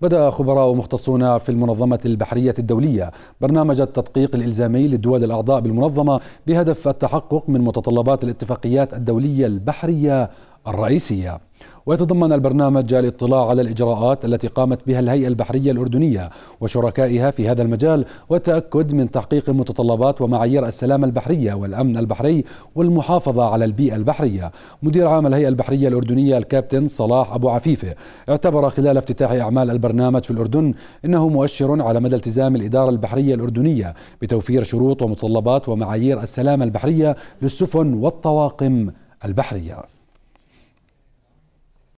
بدأ خبراء ومختصون في المنظمة البحرية الدولية برنامج التدقيق الإلزامي للدول الأعضاء بالمنظمة بهدف التحقق من متطلبات الاتفاقيات الدولية البحرية الرئيسية ويتضمن البرنامج الاطلاع على الإجراءات التي قامت بها الهيئة البحرية الأردنية وشركائها في هذا المجال والتأكد من تحقيق متطلبات ومعايير السلامة البحرية والأمن البحري والمحافظة على البيئة البحرية مدير عام الهيئة البحرية الأردنية الكابتن صلاح أبو عفيفة اعتبر خلال افتتاح أعمال البرنامج في الأردن إنه مؤشر على مدى التزام الإدارة البحرية الأردنية بتوفير شروط ومتطلبات ومعايير السلامة البحرية للسفن والطواقم البحريه